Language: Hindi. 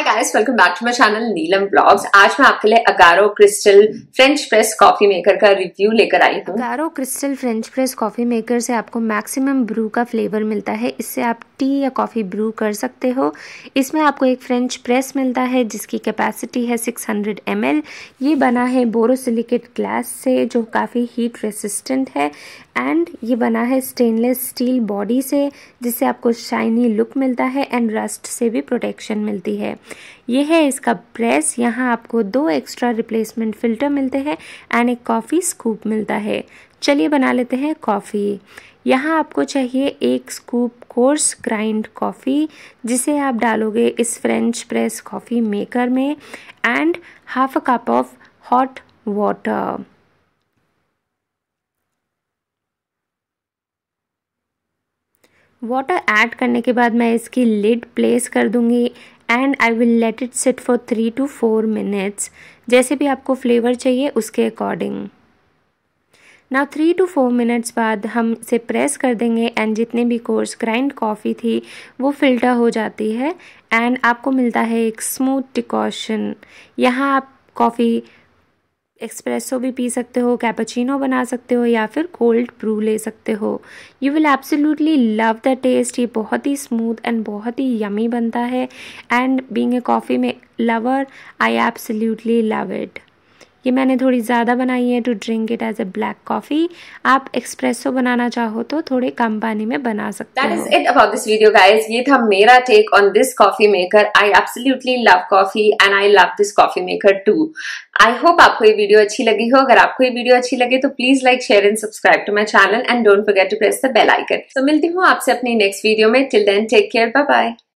hi guys welcome back to my channel Neelam blogs आज मैं आपके लिए Agaro crystal French press coffee maker का रिव्यू लेकर आई हूँ Agaro crystal French press coffee maker से आपको मैक्सिमम ब्रू का फ्लेवर मिलता है इससे आप टी या कॉफी ब्रू कर सकते हो इसमें आपको एक फ्रेंच प्रेस मिलता है जिसकी कैपेसिटी है 600 हंड्रेड ये बना है बोरोसिलिकेट ग्लास से जो काफ़ी हीट रेसिस्टेंट है एंड ये बना है स्टेनलेस स्टील बॉडी से जिससे आपको शाइनी लुक मिलता है एंड रस्ट से भी प्रोटेक्शन मिलती है ये है इसका प्रेस यहाँ आपको दो एक्स्ट्रा रिप्लेसमेंट फ़िल्टर मिलते हैं एंड एक कॉफ़ी स्कूप मिलता है चलिए बना लेते हैं कॉफ़ी यहाँ आपको चाहिए एक स्कूप कोर्स ग्राइंड कॉफ़ी जिसे आप डालोगे इस फ्रेंच प्रेस कॉफ़ी मेकर में and half a cup of hot water water add करने के बाद मैं इसकी लिड प्लेस कर दूंगी and I will let it sit for three to four minutes जैसे भी आपको फ्लेवर चाहिए उसके अकॉर्डिंग ना थ्री टू फोर मिनट्स बाद हम इसे प्रेस कर देंगे एंड जितने भी कोर्स ग्राइंड कॉफ़ी थी वो फ़िल्टर हो जाती है एंड आपको मिलता है एक स्मूथ डिकॉशन यहाँ आप कॉफ़ी एक्सप्रेसो भी पी सकते हो कैपेचिनो बना सकते हो या फिर कोल्ड ब्रू ले सकते हो you will absolutely love the taste ये बहुत ही स्मूथ एंड बहुत ही यमी बनता है एंड बीइंग ए कॉफ़ी में lover I absolutely love it ये मैंने थोड़ी ज़्यादा बनाई है to drink it as a black coffee आप एक्सप्रेसो बनाना चाहो तो थोड़े कम पानी में बना सकते हैं it about this video guys ये था मेरा take on this coffee maker I absolutely love coffee and I love this coffee maker too I hope आपको ये वीडियो अच्छी लगी हो अगर आपको ये वीडियो अच्छी लगे तो please like share and subscribe to my channel and don't forget to press the bell icon तो मिलती हूँ आपसे अपनी नेक्स्ट वीडियो में till then take care bye bye